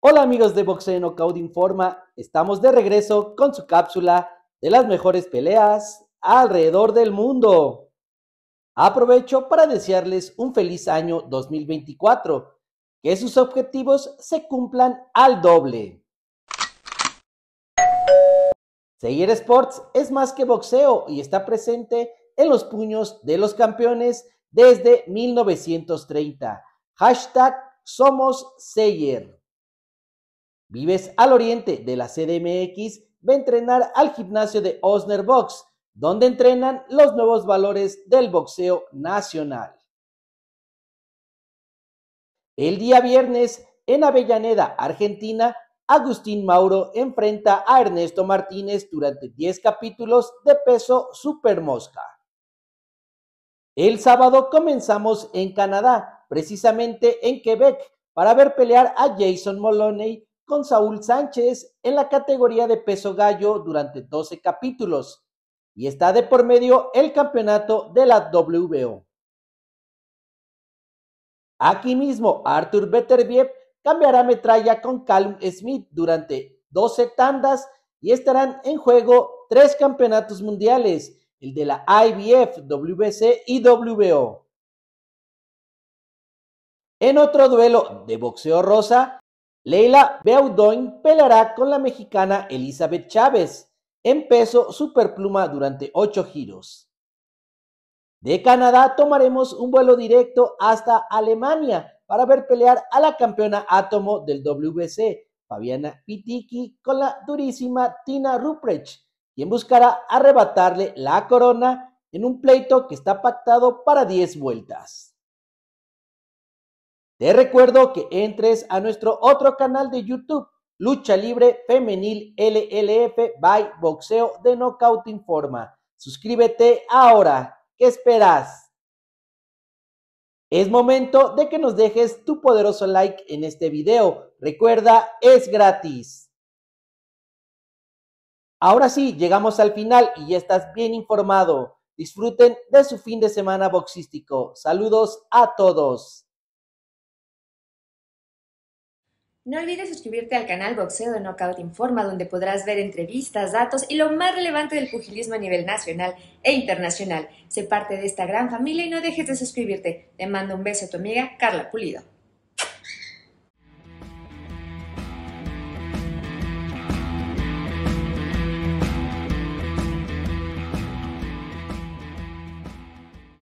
Hola amigos de Boxeo Knockout Informa, estamos de regreso con su cápsula de las mejores peleas alrededor del mundo. Aprovecho para desearles un feliz año 2024, que sus objetivos se cumplan al doble. Seyer Sports es más que boxeo y está presente en los puños de los campeones desde 1930. Hashtag Somos Seyer. Vives al oriente de la CDMX, ve a entrenar al gimnasio de Osner Box, donde entrenan los nuevos valores del boxeo nacional. El día viernes, en Avellaneda, Argentina, Agustín Mauro enfrenta a Ernesto Martínez durante 10 capítulos de peso Super Mosca. El sábado comenzamos en Canadá, precisamente en Quebec, para ver pelear a Jason Moloney con Saúl Sánchez en la categoría de peso gallo durante 12 capítulos y está de por medio el campeonato de la WBO. Aquí mismo, Arthur Beterbiev cambiará metralla con Callum Smith durante 12 tandas y estarán en juego tres campeonatos mundiales, el de la IBF, WBC y WBO. En otro duelo de boxeo rosa, Leila Beaudoin peleará con la mexicana Elizabeth Chávez en peso superpluma durante ocho giros. De Canadá tomaremos un vuelo directo hasta Alemania para ver pelear a la campeona átomo del WBC, Fabiana Pitiki, con la durísima Tina Ruprecht, quien buscará arrebatarle la corona en un pleito que está pactado para 10 vueltas. Te recuerdo que entres a nuestro otro canal de YouTube, Lucha Libre Femenil LLF by Boxeo de Knockout Informa. Suscríbete ahora. ¿Qué esperas? Es momento de que nos dejes tu poderoso like en este video. Recuerda, es gratis. Ahora sí, llegamos al final y ya estás bien informado. Disfruten de su fin de semana boxístico. Saludos a todos. No olvides suscribirte al canal Boxeo de Knockout Informa, donde podrás ver entrevistas, datos y lo más relevante del pugilismo a nivel nacional e internacional. Sé parte de esta gran familia y no dejes de suscribirte. Te mando un beso a tu amiga Carla Pulido.